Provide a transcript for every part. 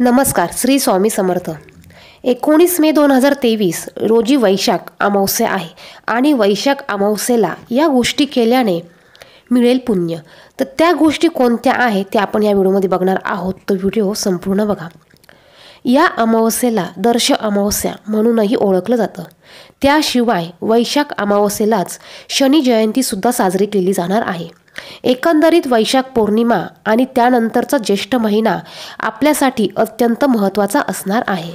नमस्कार श्री स्वामी समर्थ एकोणीस मे दोन हजार तेवीस रोजी वैशाख अमावस्या आहे आणि वैशाख अमावस्येला या गोष्टी केल्याने मिळेल पुण्य तर त्या गोष्टी कोणत्या आहेत ते आपण या व्हिडिओमध्ये बघणार आहोत तो व्हिडिओ संपूर्ण बघा या अमावस्येला दर्श अमावस्या म्हणूनही ओळखलं जातं त्याशिवाय वैशाख अमावस्येलाच शनी जयंतीसुद्धा साजरी केली जाणार आहे एकंदरीत वैशाख पौर्णिमा आणि त्यानंतरचा ज्येष्ठ महिना आपल्यासाठी अत्यंत महत्त्वाचा असणार आहे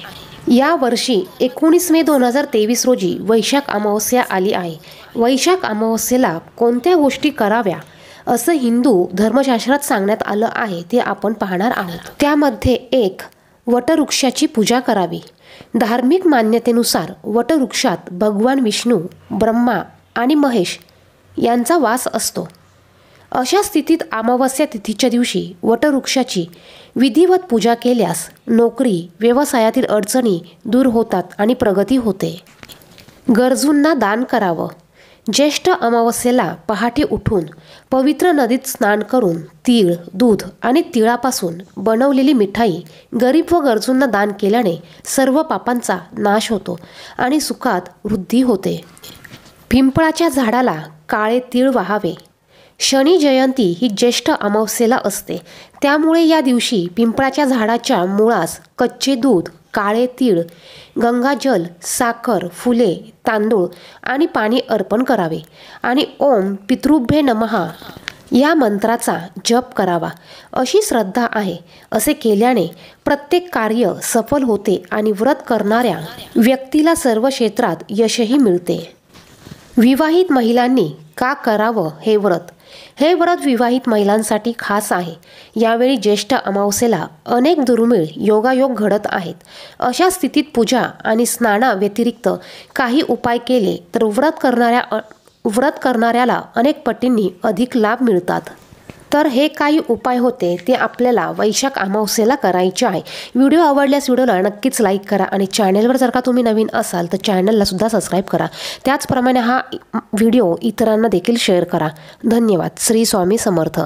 या वर्षी एकोणीस मे दोन हजार तेवीस रोजी वैशाख अमावस्या आली आहे वैशाख अमावस्येला कोणत्या गोष्टी कराव्या असं हिंदू धर्मशास्त्रात सांगण्यात आलं आहे ते आपण पाहणार आहोत त्यामध्ये एक वटवृक्षाची पूजा करावी धार्मिक मान्यतेनुसार वटवृक्षात भगवान विष्णू ब्रह्मा आणि महेश यांचा वास असतो अशा स्थितीत अमावस्या तिथीच्या दिवशी वटवृक्षाची विधिवत पूजा केल्यास नोकरी व्यवसायातील अडचणी दूर होतात आणि प्रगती होते गरजूंना दान करावं ज्येष्ठ अमावस्येला पहाटे उठून पवित्र नदीत स्नान करून तीळ दूध आणि तिळापासून बनवलेली मिठाई गरीब व गरजूंना दान केल्याने सर्व पापांचा नाश होतो आणि सुखात वृद्धी होते पिंपळाच्या झाडाला काळे तीळ व्हावे शनी जयंती ही ज्येष्ठ अमावस्येला असते त्यामुळे या दिवशी पिंपळाच्या झाडाच्या मुळास कच्चे दूध काळे तीळ गंगाजल साखर फुले तांदूळ आणि पाणी अर्पण करावे आणि ओम पितृभ्ये नमहा या मंत्राचा जप करावा अशी श्रद्धा आहे असे केल्याने प्रत्येक कार्य सफल होते आणि व्रत करणाऱ्या व्यक्तीला सर्व क्षेत्रात यशही मिळते विवाहित महिलांनी का करावं हे व्रत हे व्रत विवाहित महिलांसाठी खास आहे यावेळी ज्येष्ठ अमावस्येला अनेक दुर्मिळ योगायोग घडत आहेत अशा स्थितीत पूजा आणि स्नाना व्यतिरिक्त काही उपाय केले तर व्रत करणाऱ्या व्रत करणाऱ्याला अनेक पटींनी अधिक लाभ मिळतात तर हे काही उपाय होते ते आपल्याला वैशाख अमावस्येला करायचे आहे व्हिडिओ आवडल्यास व्हिडिओला नक्कीच लाईक करा आणि चॅनलवर जर का तुम्ही नवीन असाल तर चॅनललासुद्धा सबस्क्राईब करा त्याचप्रमाणे हा व्हिडिओ इतरांना देखील शेअर करा धन्यवाद श्री स्वामी समर्थ